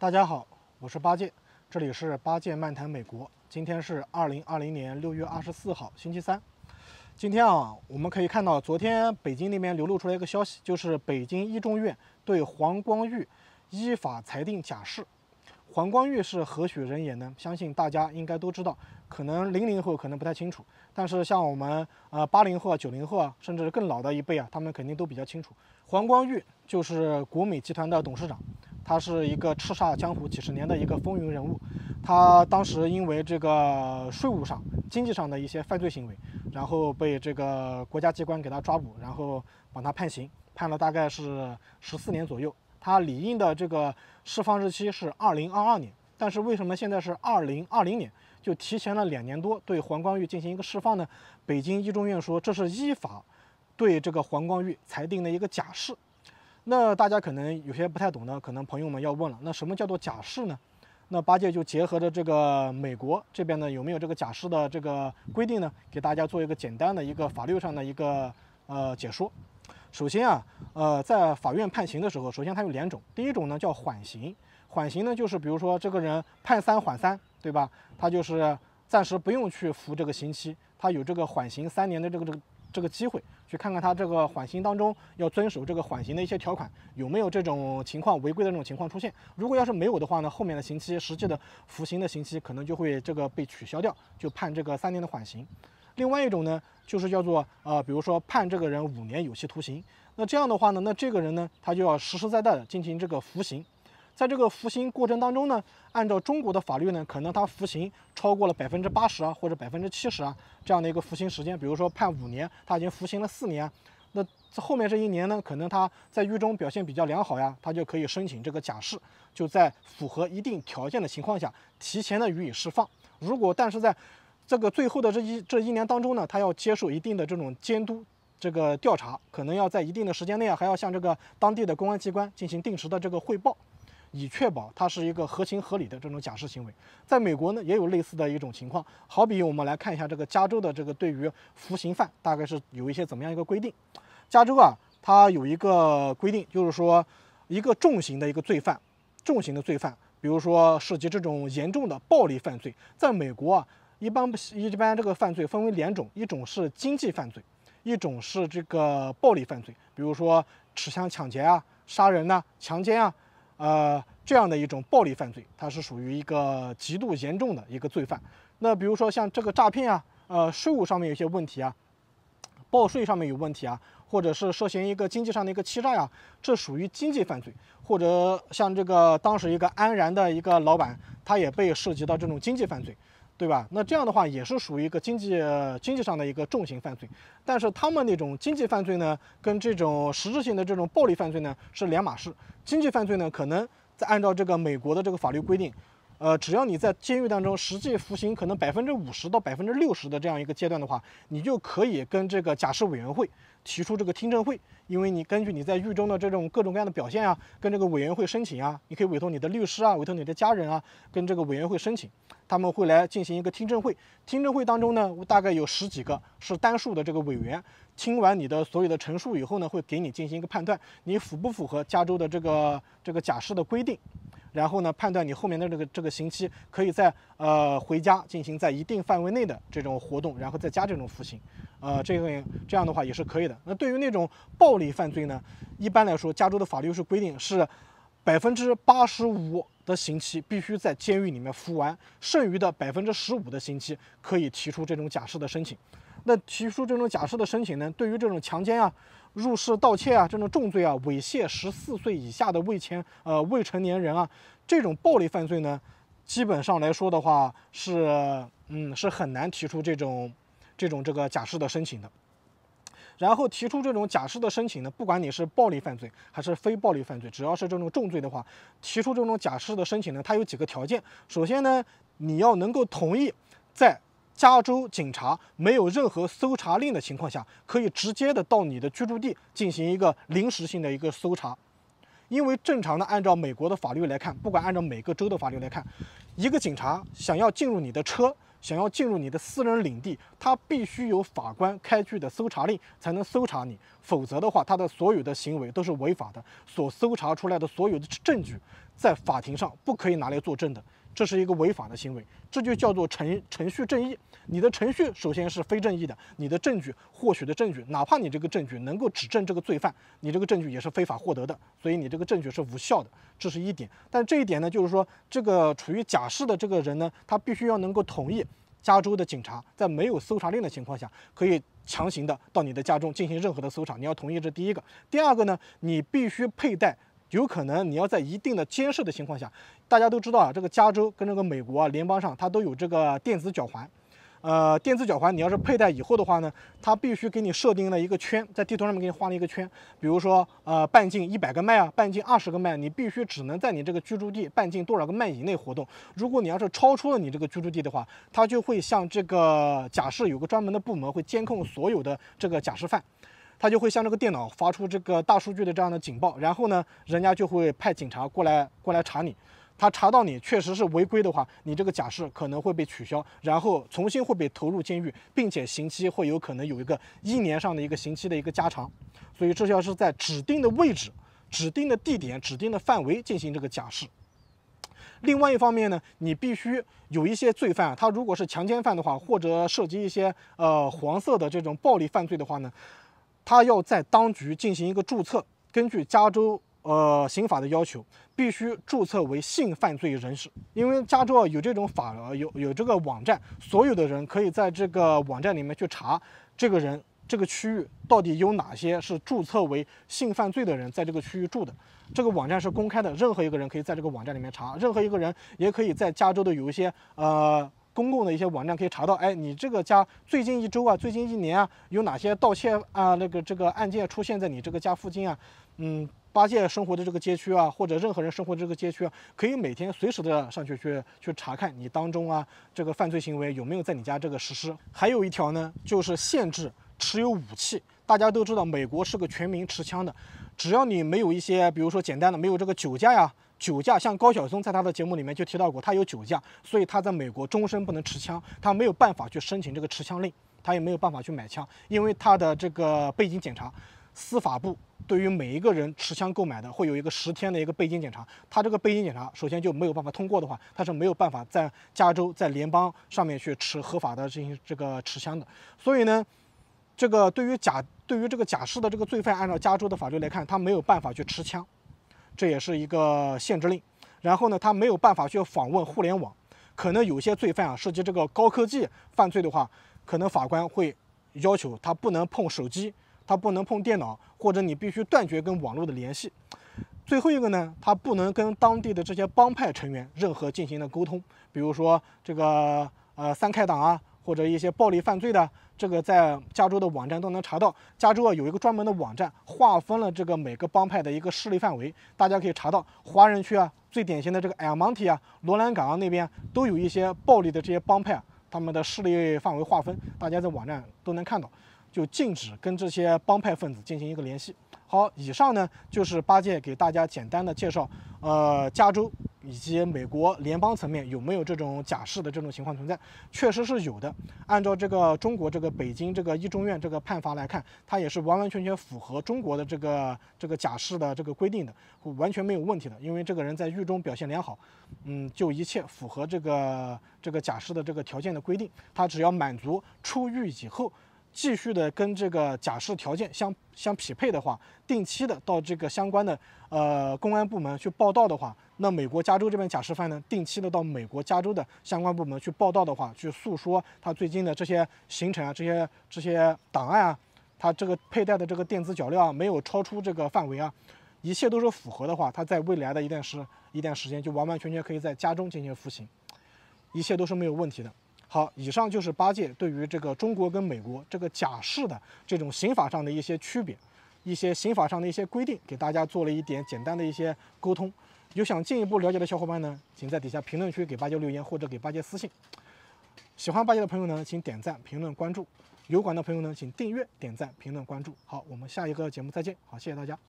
大家好，我是八戒，这里是八戒漫谈美国。今天是二零二零年六月二十四号，星期三。今天啊，我们可以看到，昨天北京那边流露出来一个消息，就是北京一中院对黄光裕依法裁定假释。黄光裕是何许人也呢？相信大家应该都知道，可能零零后可能不太清楚，但是像我们呃八零后、九零后啊，甚至更老的一辈啊，他们肯定都比较清楚。黄光裕就是国美集团的董事长。他是一个叱咤江湖几十年的一个风云人物，他当时因为这个税务上、经济上的一些犯罪行为，然后被这个国家机关给他抓捕，然后把他判刑，判了大概是十四年左右。他理应的这个释放日期是二零二二年，但是为什么现在是二零二零年，就提前了两年多对黄光裕进行一个释放呢？北京一中院说，这是依法对这个黄光裕裁定的一个假释。那大家可能有些不太懂呢，可能朋友们要问了，那什么叫做假释呢？那八戒就结合着这个美国这边呢有没有这个假释的这个规定呢，给大家做一个简单的一个法律上的一个呃解说。首先啊，呃，在法院判刑的时候，首先它有两种，第一种呢叫缓刑，缓刑呢就是比如说这个人判三缓三，对吧？他就是暂时不用去服这个刑期，他有这个缓刑三年的这个这个。这个机会去看看他这个缓刑当中要遵守这个缓刑的一些条款有没有这种情况违规的这种情况出现。如果要是没有的话呢，后面的刑期实际的服刑的刑期可能就会这个被取消掉，就判这个三年的缓刑。另外一种呢，就是叫做呃，比如说判这个人五年有期徒刑，那这样的话呢，那这个人呢他就要实实在在的进行这个服刑。在这个服刑过程当中呢，按照中国的法律呢，可能他服刑超过了百分之八十啊，或者百分之七十啊这样的一个服刑时间，比如说判五年，他已经服刑了四年，那后面这一年呢，可能他在狱中表现比较良好呀，他就可以申请这个假释，就在符合一定条件的情况下，提前的予以释放。如果但是在这个最后的这一这一年当中呢，他要接受一定的这种监督，这个调查，可能要在一定的时间内啊，还要向这个当地的公安机关进行定时的这个汇报。以确保它是一个合情合理的这种假释行为，在美国呢也有类似的一种情况。好比我们来看一下这个加州的这个对于服刑犯大概是有一些怎么样一个规定。加州啊，它有一个规定，就是说一个重刑的一个罪犯，重刑的罪犯，比如说涉及这种严重的暴力犯罪。在美国啊，一般一般这个犯罪分为两种，一种是经济犯罪，一种是这个暴力犯罪，比如说持枪抢劫啊、杀人呐、强奸啊。呃，这样的一种暴力犯罪，它是属于一个极度严重的一个罪犯。那比如说像这个诈骗啊，呃，税务上面有些问题啊，报税上面有问题啊，或者是涉嫌一个经济上的一个欺诈呀，这属于经济犯罪。或者像这个当时一个安然的一个老板，他也被涉及到这种经济犯罪。对吧？那这样的话也是属于一个经济经济上的一个重型犯罪，但是他们那种经济犯罪呢，跟这种实质性的这种暴力犯罪呢是两码事。经济犯罪呢，可能在按照这个美国的这个法律规定。呃，只要你在监狱当中实际服刑可能百分之五十到百分之六十的这样一个阶段的话，你就可以跟这个假释委员会提出这个听证会，因为你根据你在狱中的这种各种各样的表现啊，跟这个委员会申请啊，你可以委托你的律师啊，委托你的家人啊，跟这个委员会申请，他们会来进行一个听证会。听证会当中呢，大概有十几个是单数的这个委员，听完你的所有的陈述以后呢，会给你进行一个判断，你符不符合加州的这个这个假释的规定。然后呢，判断你后面的这个这个刑期，可以在呃回家进行在一定范围内的这种活动，然后再加这种服刑，呃，这个这样的话也是可以的。那对于那种暴力犯罪呢，一般来说，加州的法律是规定是百分之八十五的刑期必须在监狱里面服完，剩余的百分之十五的刑期可以提出这种假释的申请。那提出这种假释的申请呢，对于这种强奸啊。入室盗窃啊，这种重罪啊，猥亵十四岁以下的未签呃未成年人啊，这种暴力犯罪呢，基本上来说的话是，嗯，是很难提出这种这种这个假释的申请的。然后提出这种假释的申请呢，不管你是暴力犯罪还是非暴力犯罪，只要是这种重罪的话，提出这种假释的申请呢，它有几个条件。首先呢，你要能够同意在。加州警察没有任何搜查令的情况下，可以直接的到你的居住地进行一个临时性的一个搜查，因为正常的按照美国的法律来看，不管按照每个州的法律来看，一个警察想要进入你的车，想要进入你的私人领地，他必须有法官开具的搜查令才能搜查你，否则的话，他的所有的行为都是违法的，所搜查出来的所有的证据，在法庭上不可以拿来作证的。这是一个违法的行为，这就叫做程程序正义。你的程序首先是非正义的，你的证据获取的证据，哪怕你这个证据能够指证这个罪犯，你这个证据也是非法获得的，所以你这个证据是无效的，这是一点。但这一点呢，就是说这个处于假释的这个人呢，他必须要能够同意，加州的警察在没有搜查令的情况下，可以强行的到你的家中进行任何的搜查，你要同意这第一个。第二个呢，你必须佩戴。有可能你要在一定的监视的情况下，大家都知道啊，这个加州跟这个美国啊联邦上，它都有这个电子脚环。呃，电子脚环你要是佩戴以后的话呢，它必须给你设定了一个圈，在地图上面给你画了一个圈。比如说，呃，半径一百个迈啊，半径二十个迈，你必须只能在你这个居住地半径多少个迈以内活动。如果你要是超出了你这个居住地的话，它就会向这个假释有个专门的部门会监控所有的这个假释犯。他就会向这个电脑发出这个大数据的这样的警报，然后呢，人家就会派警察过来过来查你。他查到你确实是违规的话，你这个假释可能会被取消，然后重新会被投入监狱，并且刑期会有可能有一个一年上的一个刑期的一个加长。所以，这要是在指定的位置、指定的地点、指定的范围进行这个假释。另外一方面呢，你必须有一些罪犯，他如果是强奸犯的话，或者涉及一些呃黄色的这种暴力犯罪的话呢。他要在当局进行一个注册，根据加州呃刑法的要求，必须注册为性犯罪人士。因为加州有这种法，有有这个网站，所有的人可以在这个网站里面去查这个人这个区域到底有哪些是注册为性犯罪的人在这个区域住的。这个网站是公开的，任何一个人可以在这个网站里面查，任何一个人也可以在加州的有一些呃。公共的一些网站可以查到，哎，你这个家最近一周啊，最近一年啊，有哪些盗窃啊，那个这个案件出现在你这个家附近啊？嗯，八戒生活的这个街区啊，或者任何人生活的这个街区，啊，可以每天随时的上去去去查看你当中啊这个犯罪行为有没有在你家这个实施。还有一条呢，就是限制持有武器。大家都知道，美国是个全民持枪的，只要你没有一些，比如说简单的没有这个酒驾呀。酒驾，像高晓松在他的节目里面就提到过，他有酒驾，所以他在美国终身不能持枪，他没有办法去申请这个持枪令，他也没有办法去买枪，因为他的这个背景检查，司法部对于每一个人持枪购买的会有一个十天的一个背景检查，他这个背景检查首先就没有办法通过的话，他是没有办法在加州在联邦上面去持合法的进行这个持枪的，所以呢，这个对于假对于这个假释的这个罪犯，按照加州的法律来看，他没有办法去持枪。这也是一个限制令，然后呢，他没有办法去访问互联网。可能有些罪犯啊，涉及这个高科技犯罪的话，可能法官会要求他不能碰手机，他不能碰电脑，或者你必须断绝跟网络的联系。最后一个呢，他不能跟当地的这些帮派成员任何进行的沟通，比如说这个呃三开党啊。或者一些暴力犯罪的，这个在加州的网站都能查到。加州啊，有一个专门的网站，划分了这个每个帮派的一个势力范围，大家可以查到。华人区啊，最典型的这个 o 尔 t 蒂啊、罗兰港啊那边，都有一些暴力的这些帮派，啊，他们的势力范围划分，大家在网站都能看到。就禁止跟这些帮派分子进行一个联系。好，以上呢就是八戒给大家简单的介绍，呃，加州。以及美国联邦层面有没有这种假释的这种情况存在？确实是有的。按照这个中国这个北京这个一中院这个判罚来看，它也是完完全全符合中国的这个这个假释的这个规定的，完全没有问题的。因为这个人在狱中表现良好，嗯，就一切符合这个这个假释的这个条件的规定。他只要满足出狱以后继续的跟这个假释条件相相匹配的话，定期的到这个相关的呃公安部门去报到的话。那美国加州这边假释犯呢，定期的到美国加州的相关部门去报道的话，去诉说他最近的这些行程啊，这些这些档案啊，他这个佩戴的这个电子脚镣啊，没有超出这个范围啊，一切都是符合的话，他在未来的一段时一段时间就完完全全可以在家中进行服刑，一切都是没有问题的。好，以上就是八戒对于这个中国跟美国这个假释的这种刑法上的一些区别，一些刑法上的一些规定，给大家做了一点简单的一些沟通。有想进一步了解的小伙伴呢，请在底下评论区给八戒留言或者给八戒私信。喜欢八戒的朋友呢，请点赞、评论、关注；有管的朋友呢，请订阅、点赞、评论、关注。好，我们下一个节目再见。好，谢谢大家。